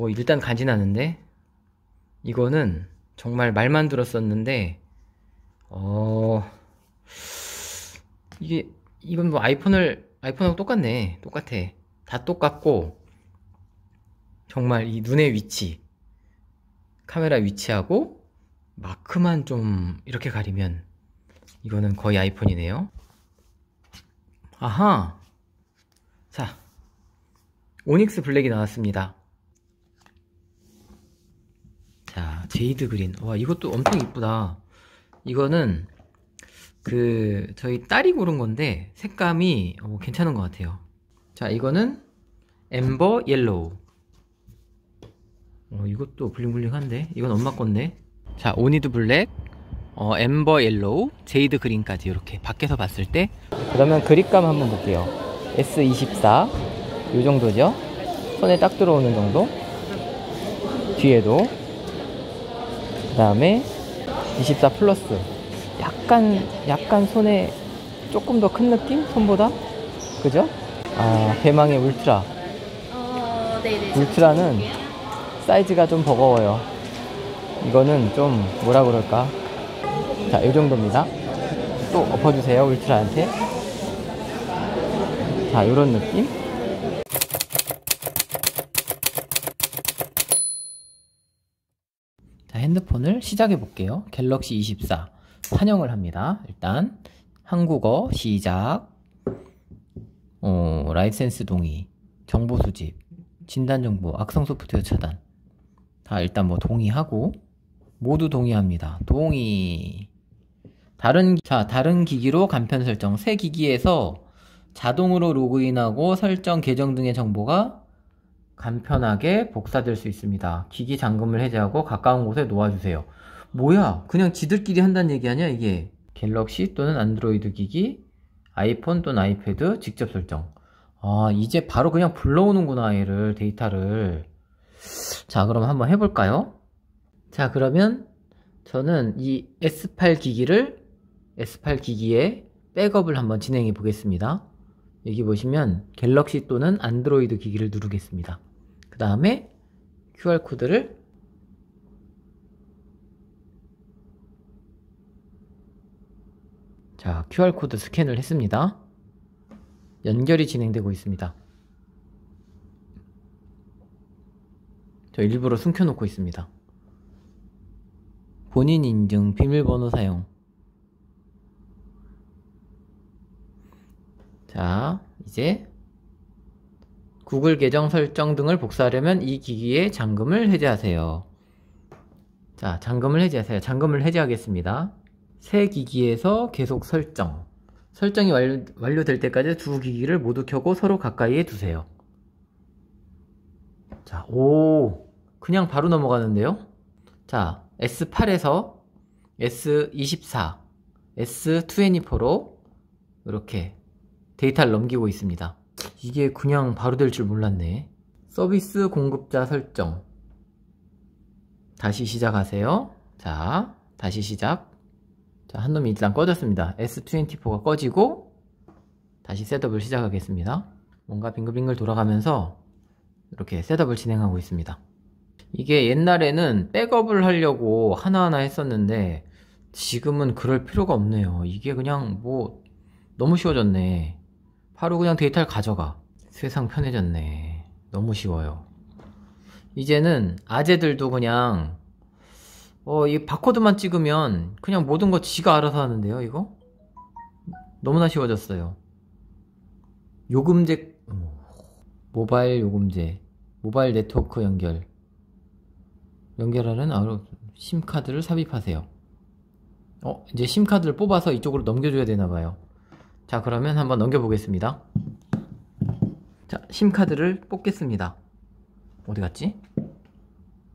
오, 어, 일단 간지나는데? 이거는 정말 말만 들었었는데, 어, 이게, 이건 뭐 아이폰을, 아이폰하고 똑같네. 똑같아. 다 똑같고, 정말 이 눈의 위치, 카메라 위치하고, 마크만 좀 이렇게 가리면, 이거는 거의 아이폰이네요. 아하! 자, 오닉스 블랙이 나왔습니다. 제이드 그린 와 이것도 엄청 이쁘다 이거는 그 저희 딸이 고른 건데 색감이 어, 괜찮은 것 같아요 자 이거는 엠버 옐로우 어, 이것도 블링블링한데 이건 엄마 건데 자 오니드 블랙 어, 엠버 옐로우 제이드 그린까지 이렇게 밖에서 봤을 때 그러면 그립감 한번 볼게요 S24 이 정도죠 손에 딱 들어오는 정도 뒤에도 다음에 24 플러스 약간 약간 손에 조금 더 큰 느낌? 손보다? 그죠? 아 대망의 울트라 어, 네, 네. 울트라는 사이즈가 좀 버거워요 이거는 좀 뭐라 그럴까 자 요정도입니다 또 엎어주세요 울트라한테 자 요런 느낌 시작해 볼게요. 갤럭시 24 환영을 합니다. 일단 한국어 시작 어, 라이센스 동의 정보 수집 진단 정보 악성 소프트웨어 차단 다 일단 뭐 동의하고 모두 동의합니다. 동의 다른 자 다른 기기로 간편 설정 새 기기에서 자동으로 로그인하고 설정 계정 등의 정보가 간편하게 복사될 수 있습니다. 기기 잠금을 해제하고 가까운 곳에 놓아주세요. 뭐야? 그냥 지들끼리 한다는 얘기 아니야 이게? 갤럭시 또는 안드로이드 기기, 아이폰 또는 아이패드 직접 설정. 아 이제 바로 그냥 불러오는구나 얘를 데이터를. 자 그럼 한번 해볼까요? 자 그러면 저는 이 S8 기기를 S8 기기에 백업을 한번 진행해 보겠습니다. 여기 보시면 갤럭시 또는 안드로이드 기기를 누르겠습니다. 그 다음에 QR코드를 자, QR코드 스캔을 했습니다. 연결이 진행되고 있습니다. 저 일부러 숨겨놓고 있습니다. 본인 인증 비밀번호 사용. 자, 이제 구글 계정 설정 등을 복사하려면 이 기기에 잠금을 해제하세요. 자, 잠금을 해제하세요. 잠금을 해제하겠습니다. 새 기기에서 계속 설정. 설정이 완료, 될 때까지 두 기기를 모두 켜고 서로 가까이에 두세요. 자, 오. 그냥 바로 넘어가는데요? 자, S8에서 S24, S24로 이렇게 데이터를 넘기고 있습니다. 이게 그냥 바로 될 줄 몰랐네 서비스 공급자 설정 다시 시작하세요 자 다시 시작 자 한놈이 일단 꺼졌습니다 S24가 꺼지고 다시 셋업을 시작하겠습니다 뭔가 빙글빙글 돌아가면서 이렇게 셋업을 진행하고 있습니다 이게 옛날에는 백업을 하려고 하나하나 했었는데 지금은 그럴 필요가 없네요 이게 그냥 뭐 너무 쉬워졌네 바로 그냥 데이터를 가져가 세상 편해졌네 너무 쉬워요 이제는 아재들도 그냥 어 이 바코드만 찍으면 그냥 모든 거 지가 알아서 하는데요 이거 너무나 쉬워졌어요 요금제 모바일 요금제 모바일 네트워크 연결 연결하는 아로 심카드를 삽입하세요 어 이제 심카드를 뽑아서 이쪽으로 넘겨줘야 되나봐요 자 그러면 한번 넘겨보겠습니다 자 심카드를 뽑겠습니다 어디 갔지?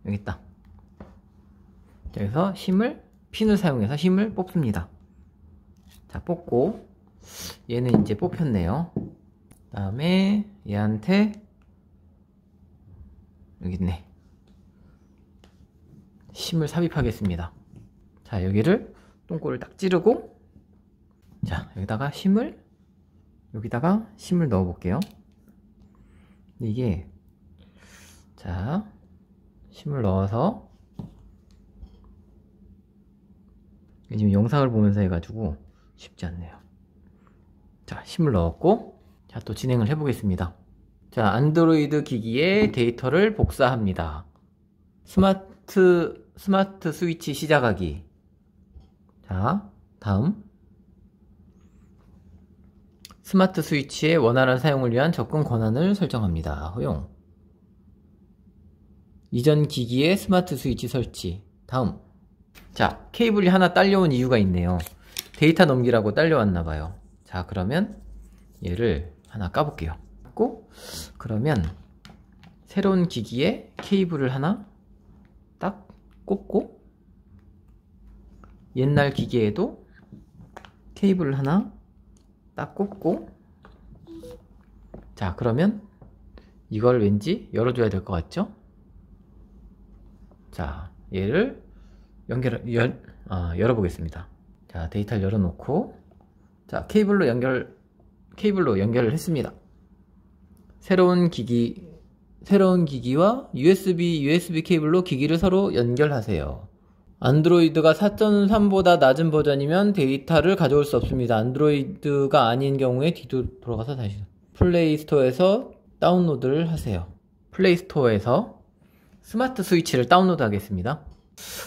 여기 있다 자, 여기서 힘을 핀을 사용해서 힘을 뽑습니다 자 뽑고 얘는 이제 뽑혔네요 그 다음에 얘한테 여기 있네 힘을 삽입하겠습니다 자 여기를 똥꼬를 딱 찌르고 자 여기다가 심을 여기다가 심을 넣어 볼게요 이게 자 심을 넣어서 지금 영상을 보면서 해가지고 쉽지 않네요 자 심을 넣었고 자 또 진행을 해보겠습니다 자 안드로이드 기기에 데이터를 복사합니다 스마트 스마트 스위치 시작하기 자 다음 스마트 스위치의 원활한 사용을 위한 접근 권한을 설정합니다. 허용 이전 기기의 스마트 스위치 설치 다음 자 케이블이 하나 딸려온 이유가 있네요. 데이터 넘기라고 딸려왔나봐요. 자 그러면 얘를 하나 까볼게요. 꼭? 그러면 새로운 기기에 케이블을 하나 딱 꽂고 옛날 기기에도 케이블을 하나 딱 꽂고 자 그러면 이걸 왠지 열어줘야 될 것 같죠? 자 얘를 연결 열, 아, 열어보겠습니다 자 데이터를 열어놓고 자 케이블로 연결 케이블로 연결을 했습니다 새로운 기기 새로운 기기와 USB USB 케이블로 기기를 서로 연결하세요 안드로이드가 4.3보다 낮은 버전이면 데이터를 가져올 수 없습니다. 안드로이드가 아닌 경우에 뒤로 돌아가서 다시 플레이 스토어에서 다운로드를 하세요. 플레이 스토어에서 스마트 스위치를 다운로드 하겠습니다.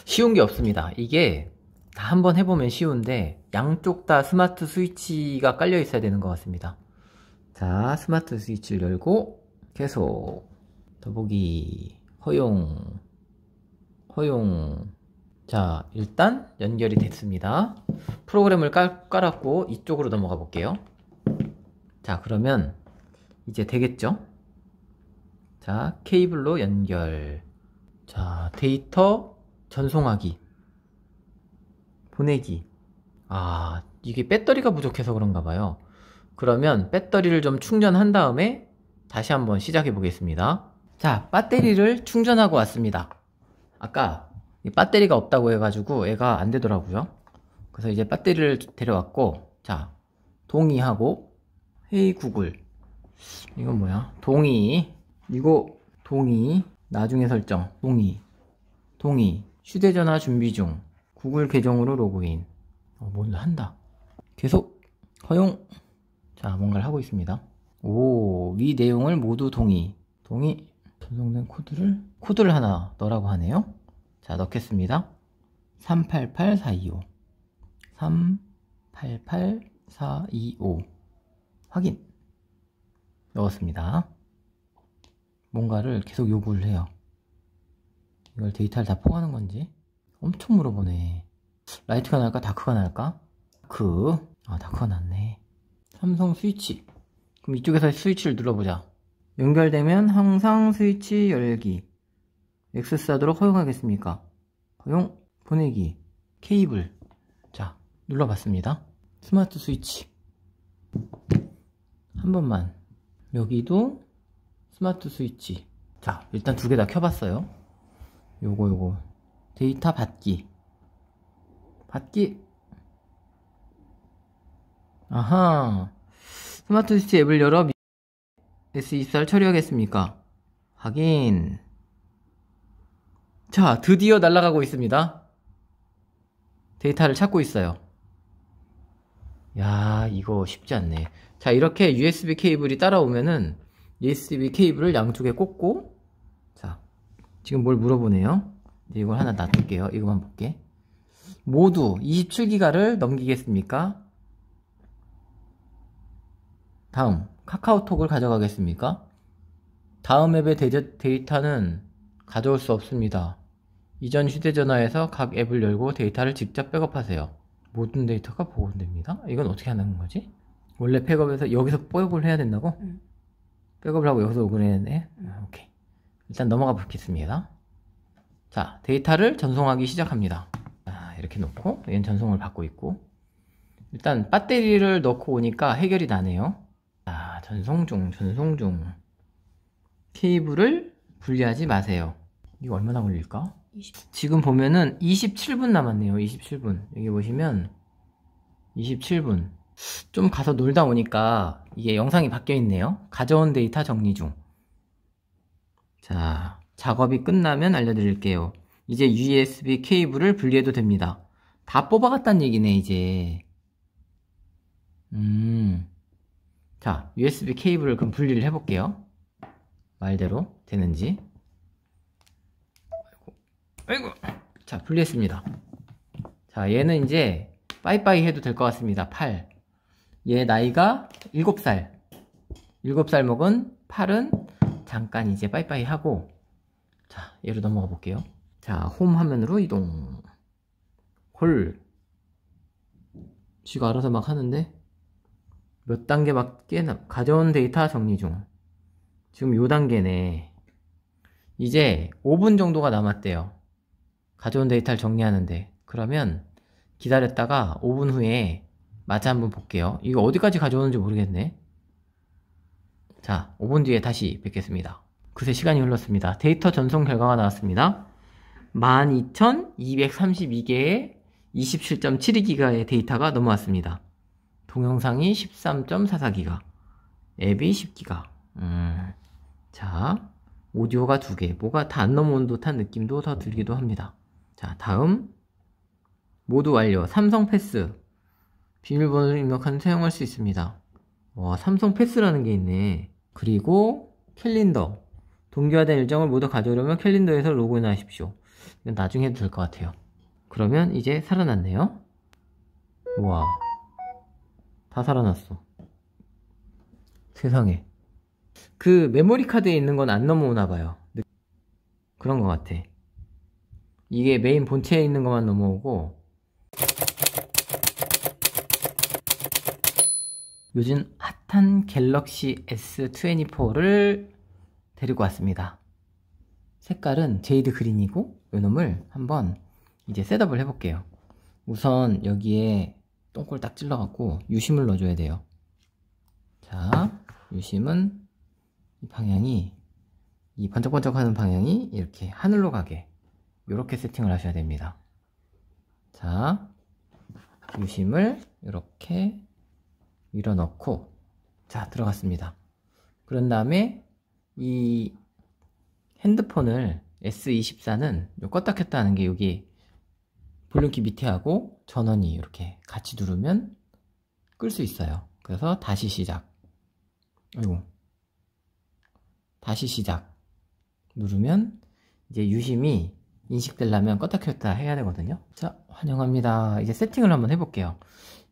쉬운 게 없습니다. 이게 다 한번 해보면 쉬운데 양쪽 다 스마트 스위치가 깔려 있어야 되는 것 같습니다. 자, 스마트 스위치를 열고 계속 더보기 허용 허용 자 일단 연결이 됐습니다 프로그램을 깔, 깔았고 이쪽으로 넘어가 볼게요 자 그러면 이제 되겠죠 자 케이블로 연결 자 데이터 전송하기 보내기 아 이게 배터리가 부족해서 그런가 봐요 그러면 배터리를 좀 충전한 다음에 다시 한번 시작해 보겠습니다 자 배터리를 충전하고 왔습니다 아까 배터리가 없다고 해가지고 애가 안 되더라고요. 그래서 이제 배터리를 데려왔고 자 동의하고 헤이 구글 이건 뭐야? 동의 이거 동의 나중에 설정 동의 동의 휴대전화 준비 중 구글 계정으로 로그인 어, 뭘 한다 계속 허용 자 뭔가를 하고 있습니다 오위 내용을 모두 동의 동의 전송된 코드를 코드를 하나 넣으라고 하네요 자, 넣겠습니다. 388425. 388425. 확인. 넣었습니다. 뭔가를 계속 요구를 해요. 이걸 데이터를 다 포함하는 건지 엄청 물어보네. 라이트가 날까? 다크가 날까? 다크. 그. 아, 다크가 났네. 삼성 스위치. 그럼 이쪽에서 스위치를 눌러보자. 연결되면 항상 스위치 열기. 액세스하도록 허용하겠습니까? 허용 보내기 케이블 자 눌러봤습니다 스마트 스위치 한 번만 여기도 스마트 스위치 자 일단 두 개 다 켜봤어요 요거 요거 데이터 받기 받기 아하 스마트 스위치 앱을 열어 S24를 e 처리하겠습니까? 확인 자, 드디어 날아가고 있습니다. 데이터를 찾고 있어요. 야, 이거 쉽지 않네. 자, 이렇게 USB 케이블이 따라오면은 USB 케이블을 양쪽에 꽂고 자, 지금 뭘 물어보네요. 이걸 하나 놔둘게요. 이거만 볼게. 모두 27기가를 넘기겠습니까? 다음, 카카오톡을 가져가겠습니까? 다음 앱의 데이터는 가져올 수 없습니다. 이전 휴대전화에서 각 앱을 열고 데이터를 직접 백업하세요. 모든 데이터가 보원됩니다 이건 어떻게 하는 거지? 원래 백업에서 여기서 백업을 해야 된다고? 응. 백업을 하고 여기서 오그했네 응. 아, 오케이. 일단 넘어가 보겠습니다. 자, 데이터를 전송하기 시작합니다. 아, 이렇게 놓고 얘는 전송을 받고 있고 일단 배터리를 넣고 오니까 해결이 나네요. 아, 전송 중, 전송 중. 케이블을 분리하지 마세요. 이거 얼마나 걸릴까? 20. 지금 보면은 27분 남았네요. 27분. 여기 보시면 27분. 좀 가서 놀다 오니까 이게 영상이 바뀌어 있네요. 가져온 데이터 정리 중. 자, 작업이 끝나면 알려드릴게요. 이제 USB 케이블을 분리해도 됩니다. 다 뽑아갔단 얘기네, 이제. 음. 자, USB 케이블을 그럼 분리를 해볼게요. 말대로 되는지. 아이고 자 풀렸습니다 자 얘는 이제 빠이빠이 해도 될 것 같습니다 8. 얘 나이가 7살 7살 먹은 8은 잠깐 이제 빠이빠이 하고 자 얘로 넘어가 볼게요 자 홈 화면으로 이동 홀 지가 알아서 막 하는데 몇 단계 막 깨나 가져온 데이터 정리 중 지금 요 단계네 이제 5분 정도가 남았대요 가져온 데이터를 정리하는데 그러면 기다렸다가 5분 후에 마자 한번 볼게요 이거 어디까지 가져오는지 모르겠네 자 5분 뒤에 다시 뵙겠습니다 그새 시간이 흘렀습니다 데이터 전송 결과가 나왔습니다 12,232개의 27.72기가의 데이터가 넘어왔습니다 동영상이 13.44기가 앱이 10기가 음, 자 오디오가 두개 뭐가 다 안 넘어온 듯한 느낌도 더 들기도 합니다 자, 다음. 모두 완료. 삼성 패스. 비밀번호를 입력한 사용할 수 있습니다. 와, 삼성 패스라는 게 있네. 그리고 캘린더. 동기화된 일정을 모두 가져오려면 캘린더에서 로그인하십시오. 이건 나중에 해도 될 것 같아요. 그러면 이제 살아났네요. 우와. 다 살아났어. 세상에. 그 메모리 카드에 있는 건 안 넘어오나 봐요. 네. 그런 것 같아. 이게 메인 본체에 있는 것만 넘어오고 요즘 핫한 갤럭시 S24를 데리고 왔습니다 색깔은 제이드 그린이고 요놈을 한번 이제 셋업을 해볼게요 우선 여기에 똥골 딱 찔러갖고 유심을 넣어줘야 돼요 자 유심은 이 방향이 이 번쩍번쩍하는 방향이 이렇게 하늘로 가게 이렇게 세팅을 하셔야 됩니다 자 유심을 이렇게 밀어 넣고 자 들어갔습니다 그런 다음에 이 핸드폰을 S24는 요 껐다 켰다 하는 게 여기 볼륨키 밑에 하고 전원이 이렇게 같이 누르면 끌 수 있어요 그래서 다시 시작 아이고 다시 시작 누르면 이제 유심이 인식되려면 껐다 켰다 해야 되거든요 자 환영합니다 이제 세팅을 한번 해볼게요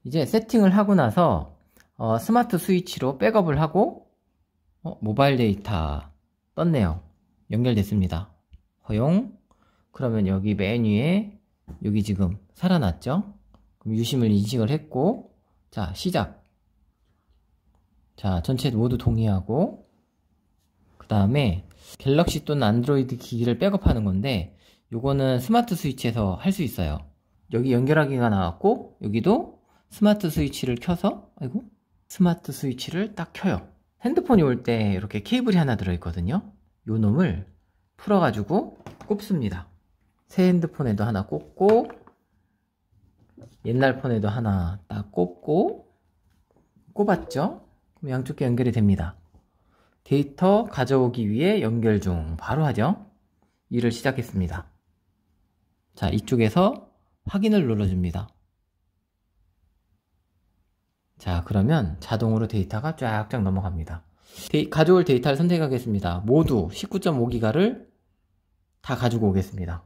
이제 세팅을 하고 나서 어, 스마트 스위치로 백업을 하고 어, 모바일 데이터 떴네요 연결됐습니다 허용 그러면 여기 맨위에 여기 지금 살아났죠 그럼 유심을 인식을 했고 자 시작 자 전체 모두 동의하고 그 다음에 갤럭시 또는 안드로이드 기기를 백업하는 건데 요거는 스마트 스위치에서 할 수 있어요. 여기 연결하기가 나왔고 여기도 스마트 스위치를 켜서 아이고 스마트 스위치를 딱 켜요. 핸드폰이 올 때 이렇게 케이블이 하나 들어있거든요. 요 놈을 풀어가지고 꼽습니다. 새 핸드폰에도 하나 꼽고 옛날 폰에도 하나 딱 꼽고 꼽았죠? 그럼 양쪽 에 연결이 됩니다. 데이터 가져오기 위해 연결 중 바로 하죠. 일을 시작했습니다. 자, 이쪽에서 확인을 눌러줍니다. 자, 그러면 자동으로 데이터가 쫙쫙 넘어갑니다. 데이, 가져올 데이터를 선택하겠습니다. 모두 19.5기가를 다 가지고 오겠습니다.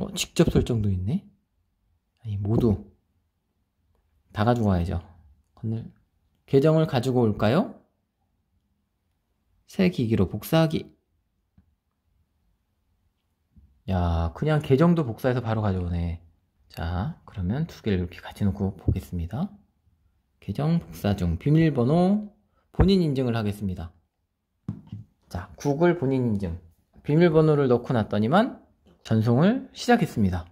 어, 직접 설정도 있네? 아니, 모두. 다 가지고 와야죠. 오늘 계정을 가지고 올까요? 새 기기로 복사하기. 야 그냥 계정도 복사해서 바로 가져오네 자 그러면 두 개를 이렇게 같이 놓고 보겠습니다 계정 복사 중 비밀번호 본인 인증을 하겠습니다 자 구글 본인 인증 비밀번호를 넣고 났더니만 전송을 시작했습니다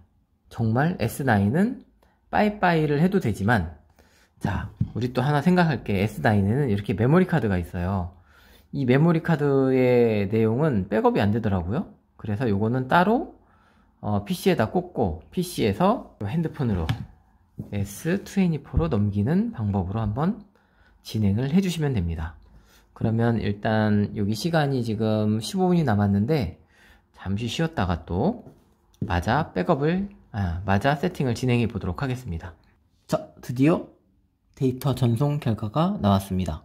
정말 S9은 빠이빠이를 해도 되지만 자 우리 또 하나 생각할 게 S9에는 이렇게 메모리 카드가 있어요 이 메모리 카드의 내용은 백업이 안 되더라고요 그래서 요거는 따로 어, PC에다 꽂고 PC에서 핸드폰으로 S24로 넘기는 방법으로 한번 진행을 해주시면 됩니다. 그러면 일단 여기 시간이 지금 15분이 남았는데 잠시 쉬었다가 또 맞아 백업을 아, 마자 세팅을 진행해 보도록 하겠습니다. 자, 드디어 데이터 전송 결과가 나왔습니다.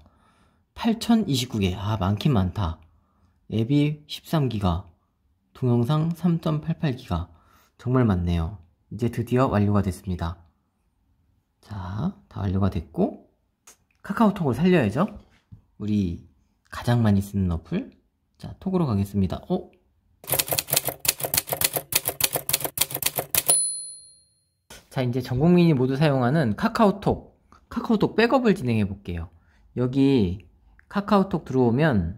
8029개, 아 많긴 많다. 앱이 13기가, 동영상 3.88기가 정말 많네요 이제 드디어 완료가 됐습니다 자다 완료가 됐고 카카오톡을 살려야죠 우리 가장 많이 쓰는 어플 자 톡으로 가겠습니다 어? 자 이제 전국민이 모두 사용하는 카카오톡 카카오톡 백업을 진행해 볼게요 여기 카카오톡 들어오면